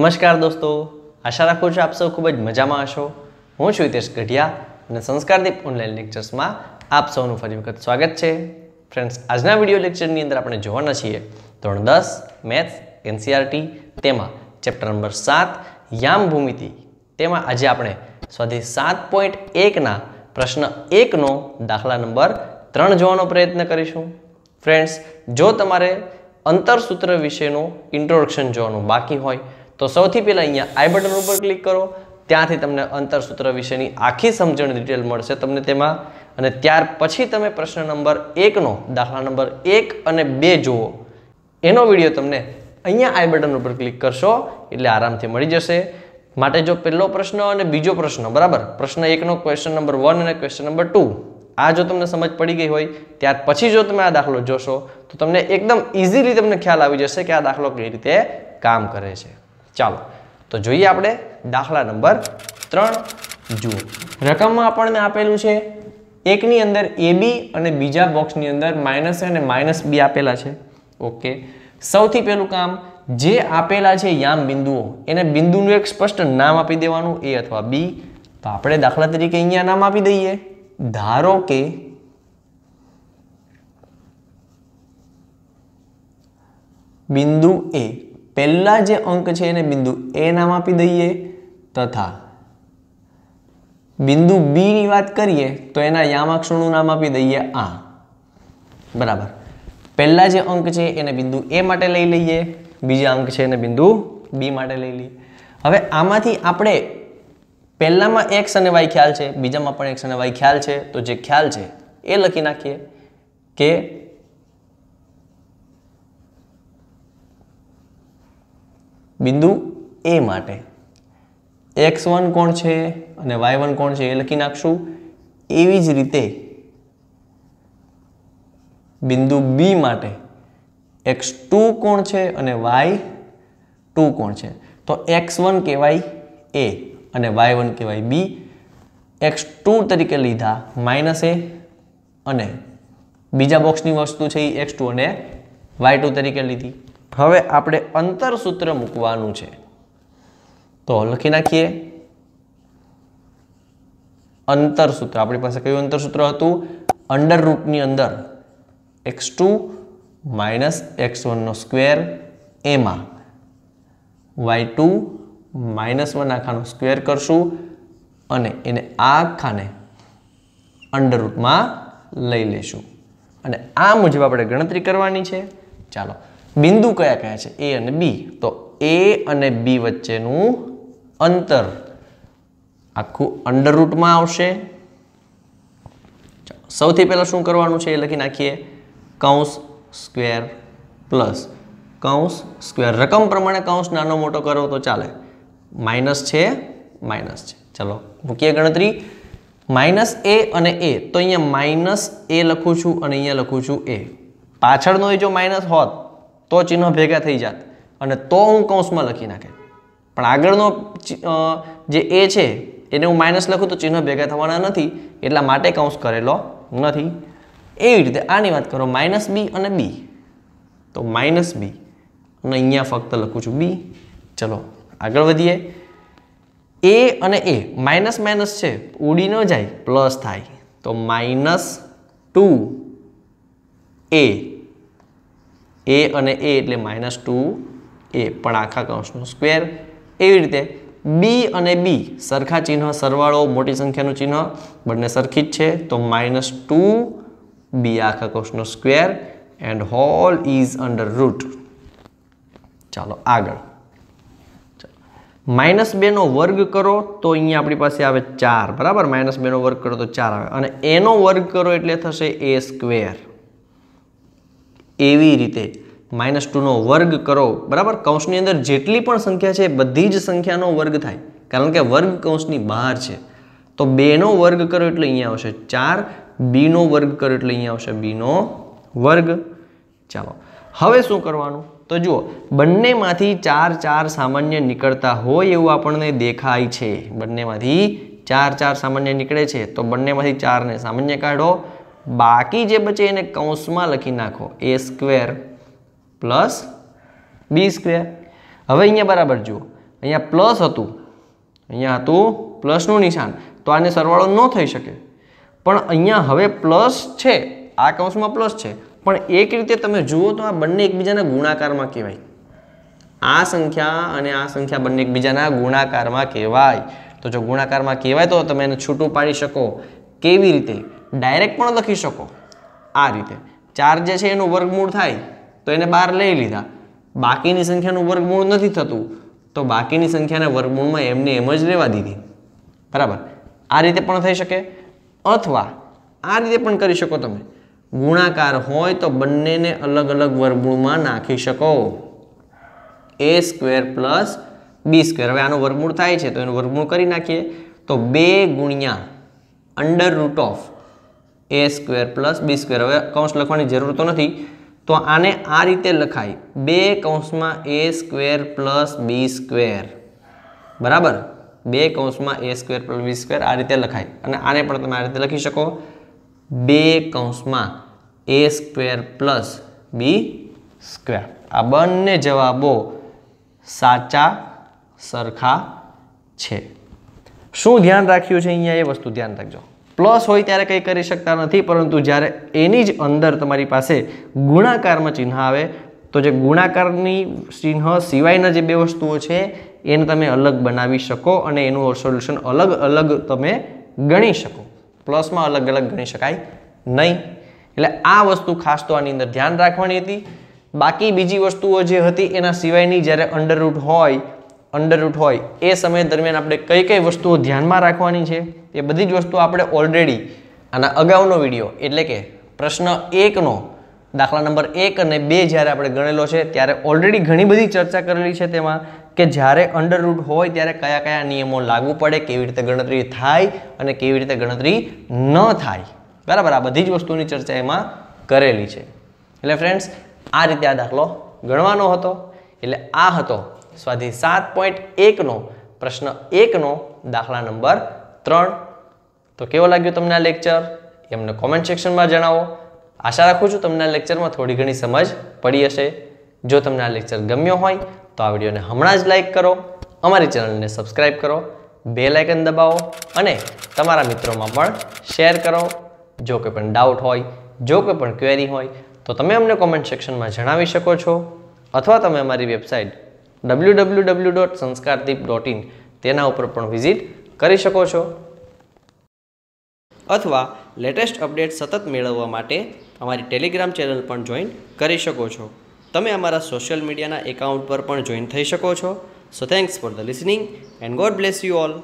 નમસ્કાર દોસ્તો આશા રાખું છું આપ સૌ ખૂબ જ મજામાં હશો હું છું હિતેશ ગઢિયા અને સંસ્કારદીપ ઓનલાઈન લેક્ચર્સમાં આપ સૌનું ફરી વખત સ્વાગત છે ફ્રેન્ડ્સ આજના વિડીયો લેક્ચરની અંદર આપણે જોવાના છીએ ધોરણ દસ મેથ્સ એનસીઆરટી e તેમાં ચેપ્ટર નંબર સાત યામ ભૂમિતિ તેમાં આજે આપણે સ્વાધ્યાય સાત પોઈન્ટ એકના પ્રશ્ન એકનો દાખલા નંબર ત્રણ જોવાનો પ્રયત્ન કરીશું ફ્રેન્ડ્સ જો તમારે અંતરસૂત્ર વિશેનું ઇન્ટ્રોડક્શન જોવાનું બાકી હોય તો સૌથી પહેલાં અહીંયા આઈ બટન ઉપર ક્લિક કરો ત્યાંથી તમને અંતરસૂત્ર વિશેની આખી સમજણ ડિટેલ મળશે તમને તેમાં અને ત્યાર પછી તમે પ્રશ્ન નંબર એકનો દાખલા નંબર એક અને બે જુઓ એનો વિડીયો તમને અહીંયા આઈ બટન ઉપર ક્લિક કરશો એટલે આરામથી મળી જશે માટે જો પહેલો પ્રશ્ન અને બીજો પ્રશ્ન બરાબર પ્રશ્ન એકનો ક્વેશ્ચન નંબર વન અને ક્વેશ્ચન નંબર ટુ આ જો તમને સમજ પડી ગઈ હોય ત્યાર પછી જો તમે આ દાખલો જોશો તો તમને એકદમ ઇઝીલી તમને ખ્યાલ આવી જશે કે આ દાખલો કઈ રીતે કામ કરે છે ચાલો તો જોઈએ આપણે દાખલા નંબર ત્રણ જુઓ રકમમાં આપણને આપેલું છે એકની અંદર એ અને બીજા બોક્સની અંદર માઇનસ અને માઇનસ બી આપેલા છે ઓકે સૌથી પહેલું કામ જે આપેલા છે યામ બિંદુઓ એને બિંદુનું એક સ્પષ્ટ નામ આપી દેવાનું એ અથવા બી તો આપણે દાખલા તરીકે અહીંયા નામ આપી દઈએ ધારો કે બિંદુ એ પહેલા જે અંક છે એને બિંદુ એ નામ આપી દઈએ તથા બિંદુ બીની વાત કરીએ તો એના યામાક્ષણું નામ આપી દઈએ આ બરાબર પહેલા જે અંક છે એને બિંદુ એ માટે લઈ લઈએ બીજા અંક છે એને બિંદુ બી માટે લઈ લઈએ હવે આમાંથી આપણે પહેલામાં એક્સ અને વાય ખ્યાલ છે બીજામાં પણ એક્સ અને વાય ખ્યાલ છે તો જે ખ્યાલ છે એ લખી નાખીએ કે બિંદુ એ માટે એક્સ વન કોણ છે અને વાય વન કોણ છે એ લખી નાખશું એવી જ રીતે બિંદુ બી માટે એક્સ ટુ કોણ છે અને વાય ટુ કોણ છે તો એક્સ વન કહેવાય એ અને વાય વન કહેવાય બી એક્સ ટુ તરીકે લીધા માઇનસ એ અને બીજા બોક્સની વસ્તુ છે એ એક્સ ટુ અને વાય ટુ તરીકે લીધી હવે આપણે અંતર સૂત્ર મૂકવાનું છે તો લખી નાખીએ અંતર સૂત્ર આપણી પાસે કયું અંતર સૂત્ર હતું અંડર રૂટની અંદર એક્સ ટુ માઇનસ એક્સ વનનો સ્ક્વેર એમાં વાય ટુ માઇનસ વન આખાનો સ્ક્વેર કરશું અને એને આખાને અંડર રૂટમાં લઈ લઈશું અને આ મુજબ આપણે ગણતરી કરવાની છે ચાલો બિંદુ કયા કયા છે એ અને બી તો એ અને બી વચ્ચેનું અંતર આખું અંડરરૂટમાં આવશે સૌથી પહેલાં શું કરવાનું છે એ લખી નાખીએ કૌંસ સ્ક્વેર પ્લસ કૌંસ સ્ક્વેર રકમ પ્રમાણે કૌંસ નાનો મોટો કરો તો ચાલે માઇનસ છે માઇનસ છે ચાલો મૂકીએ ગણતરી માઇનસ એ અને એ તો અહીંયા માઇનસ એ લખું છું અને અહીંયા લખું છું એ પાછળનો એ જો માઇનસ હોત તો ચિહ્નો ભેગા થઈ જાત અને તો હું કૌંસમાં લખી નાખે પણ આગળનો જે એ છે એને હું માઇનસ લખું તો ચિહ્નો ભેગા થવાના નથી એટલા માટે કૌંસ કરેલો નથી એવી રીતે આની વાત કરો માઇનસ બી અને બી તો માઇનસ બી અને અહીંયા ફક્ત લખું છું બી ચલો આગળ વધીએ એ અને એ માઇનસ માઇનસ છે ઉડી ન જાય પ્લસ થાય તો માઇનસ ટુ એ એ અને એ એટલે માઇનસ ટુ એ પણ આખા કૌંસનો સ્ક્વેર એવી રીતે બી અને બી સરખા ચિહ્ન સરવાળો મોટી સંખ્યાનું ચિહ્ન બંને સરખી જ છે તો માઇનસ ટુ બી આખા કૌંસનો square and whole is under root ચાલો આગળ માઇનસ બેનો વર્ગ કરો તો અહીંયા આપણી પાસે આવે ચાર બરાબર માઇનસ બેનો વર્ગ કરો તો ચાર આવે અને એનો વર્ગ કરો એટલે થશે એ સ્ક્વેર એવી રીતે માઇનસ ટુનો વર્ગ કરો બરાબર કૌંસની અંદર જેટલી પણ સંખ્યા છે બધી જ સંખ્યાનો વર્ગ થાય કારણ કે વર્ગ કૌંસની બહાર છે તો બેનો વર્ગ કરો એટલે અહીંયા આવશે ચાર બીનો વર્ગ કરો એટલે અહીંયા આવશે બીનો વર્ગ ચાલો હવે શું કરવાનું તો જુઓ બંનેમાંથી ચાર ચાર સામાન્ય નીકળતા હોય એવું આપણને દેખાય છે બંનેમાંથી ચાર ચાર સામાન્ય નીકળે છે તો બંનેમાંથી ચારને સામાન્ય કાઢો બાકી જે બચે એને કૌંસમાં લખી નાખો a square plus b square હવે અહીંયા બરાબર જુઓ અહીંયા પ્લસ હતું અહીંયા હતું પ્લસનું નિશાન તો આને સરવાળો ન થઈ શકે પણ અહીંયા હવે પ્લસ છે આ કૌંસમાં પ્લસ છે પણ એક રીતે તમે જુઓ તો આ બંને એકબીજાના ગુણાકારમાં કહેવાય આ સંખ્યા અને આ સંખ્યા બંને એકબીજાના ગુણાકારમાં કહેવાય તો જો ગુણાકારમાં કહેવાય તો તમે એને છૂટું પાડી શકો કેવી રીતે ડાયરેક્ટ પણ લખી શકો આ રીતે ચાર જે છે એનું વર્ગમૂળ થાય તો એને બહાર લઈ લીધા બાકીની સંખ્યાનું વર્ગમૂળ નથી થતું તો બાકીની સંખ્યાના વર્ગમૂળમાં એમને એમ જ રહેવા દીધી બરાબર આ રીતે પણ થઈ શકે અથવા આ રીતે પણ કરી શકો તમે ગુણાકાર હોય તો બંનેને અલગ અલગ વર્ગમૂળમાં નાખી શકો a square plus b square હવે આનું વર્ગમૂળ થાય છે તો એનું વર્ગમૂળ કરી નાખીએ તો બે ગુણ્યા under root of a square plus b square હવે કૌંસ લખવાની જરૂર તો નથી તો આને આ રીતે લખાય બે કૌંસમાં a square plus b square બરાબર બે કૌંસમાં a square plus b square આ રીતે લખાય અને આને પણ તમે આ રીતે લખી શકો બે કૌંસમાં a square plus b square આ બંને જવાબો સાચા સરખા છે શું ધ્યાન રાખ્યું છે અહીંયા એ વસ્તુ ધ્યાન રાખજો પ્લસ હોય ત્યારે કંઈ કરી શકતા નથી પરંતુ જ્યારે એની જ અંદર તમારી પાસે ગુણાકારમાં ચિહ્ન આવે તો જે ગુણાકારની ચિહ્ન સિવાયના જે બે વસ્તુઓ છે એને તમે અલગ બનાવી શકો અને એનું સોલ્યુશન અલગ અલગ તમે ગણી શકો પ્લસમાં અલગ અલગ ગણી શકાય નહીં એટલે આ વસ્તુ ખાસ તો આની અંદર ધ્યાન રાખવાની હતી બાકી બીજી વસ્તુઓ જે હતી એના સિવાયની જ્યારે અંડરરૂટ હોય અંડરરૂટ હોય એ સમય દરમિયાન આપણે કઈ કઈ વસ્તુઓ ધ્યાનમાં રાખવાની છે એ બધી જ વસ્તુઓ આપણે ઓલરેડી આના અગાઉનો વિડીયો એટલે કે પ્રશ્ન એકનો દાખલા નંબર એક અને બે જ્યારે આપણે ગણેલો છે ત્યારે ઓલરેડી ઘણી બધી ચર્ચા કરેલી છે તેમાં કે જ્યારે અંડરરૂટ હોય ત્યારે કયા કયા નિયમો લાગુ પડે કેવી રીતે ગણતરી થાય અને કેવી રીતે ગણતરી ન થાય બરાબર આ બધી જ વસ્તુની ચર્ચા એમાં કરેલી છે એટલે ફ્રેન્ડ્સ આ રીતે આ દાખલો ગણવાનો હતો એટલે આ હતો સ્વાધ્યાય સાત પોઈન્ટ એકનો પ્રશ્ન એકનો દાખલા નંબર ત્રણ તો કેવો લાગ્યો તમને આ લેક્ચર એમને કોમેન્ટ સેક્શનમાં જણાવો આશા રાખું છું તમને આ લેક્ચરમાં થોડી ઘણી સમજ પડી હશે જો તમને આ લેક્ચર ગમ્યો હોય તો આ વિડીયોને હમણાં જ લાઇક કરો અમારી ચેનલને સબસ્ક્રાઈબ કરો બે લાઇકન દબાવો અને તમારા મિત્રોમાં પણ શેર કરો જો કોઈ પણ ડાઉટ હોય જો કોઈ પણ ક્વેરી હોય તો તમે અમને કોમેન્ટ સેક્શનમાં જણાવી શકો છો અથવા તમે અમારી website W W W dot Sanskardeep dot તેના ઉપર પણ વિઝિટ કરી શકો છો અથવા લેટેસ્ટ અપડેટ સતત મેળવવા માટે અમારી ટેલિગ્રામ ચેનલ પણ જોઈન કરી શકો છો તમે અમારા સોશિયલ મીડિયાના એકાઉન્ટ પર પણ જોઈન થઈ શકો છો so thanks for the listening and God bless you all